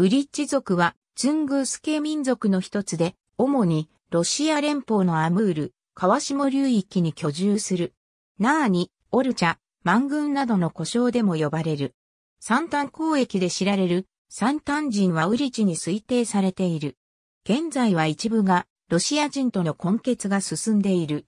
ウリッチ族はツングース系民族の一つで、主にロシア連邦のアムール、川下流域に居住する。ナーニ、オルチャ、マングンなどの故障でも呼ばれる。三端交易で知られる三端人はウリチに推定されている。現在は一部がロシア人との根結が進んでいる。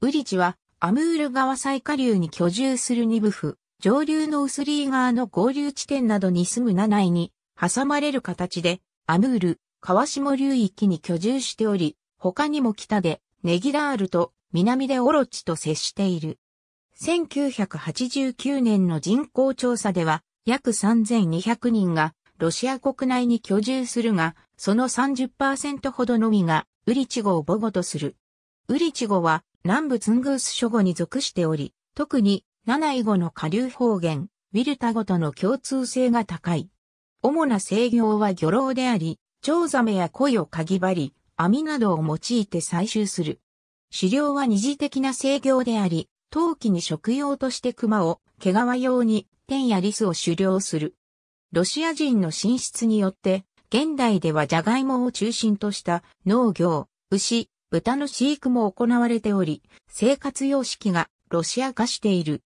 ウリチはアムール川最下流に居住する二部府、上流のウスリー川の合流地点などに住むナナイに挟まれる形で、アムール、川下流域に居住しており、他にも北でネギラールと南でオロチと接している。1989年の人口調査では約3200人がロシア国内に居住するが、その30%ほどのみがウリチゴを母語とする。ウリチゴは南部ツングース諸語に属しており、特に七イ語の下流方言、ウィルタ語との共通性が高い。主な制御は漁労であり、蝶ザメや鯉をかぎ針、網などを用いて採集する。狩猟は二次的な制御であり、陶器に食用として熊を、毛皮用に、天やリスを狩猟する。ロシア人の進出によって、現代ではジャガイモを中心とした農業、牛、豚の飼育も行われており、生活様式がロシア化している。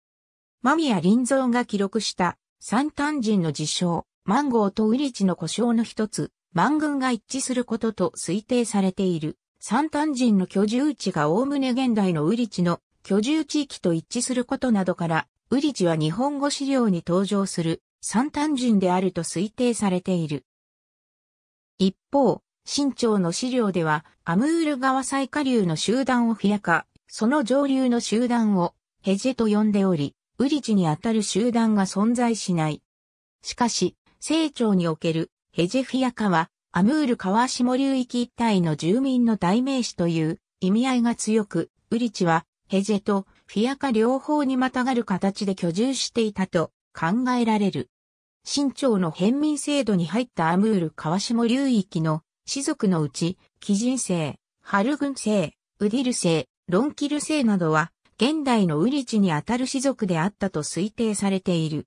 間宮林蔵が記録した、山丹人の自称、マンゴーとウリチの故障の一つ、マン群が一致することと推定されている。タン人の居住地が概ね現代のウリチの居住地域と一致することなどから、ウリチは日本語資料に登場するタン人であると推定されている。一方、新朝の資料では、アムール川最下流の集団をフィアカ、その上流の集団をヘジェと呼んでおり、ウリチにあたる集団が存在しない。しかし、西長におけるヘジェフィアカは、アムール川下流域一帯の住民の代名詞という意味合いが強く、ウリチはヘジェとフィアカ両方にまたがる形で居住していたと考えられる。新朝の変民制度に入ったアムール川下流域の士族のうち、ジ人姓、ハルグン姓、ウディル姓、ロンキル姓などは、現代のウリチにあたる氏族であったと推定されている。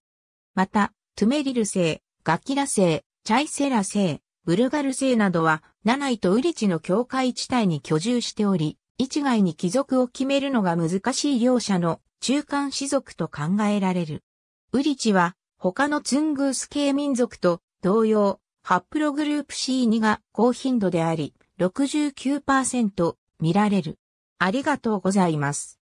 また、トゥメリル姓、ガキラ星、チャイセラ星、ブルガル星などは、ナナイとウリチの境界地帯に居住しており、一概に貴族を決めるのが難しい両者の中間士族と考えられる。ウリチは、他のツングース系民族と同様、ハップログループ C2 が高頻度であり、69%見られる。ありがとうございます。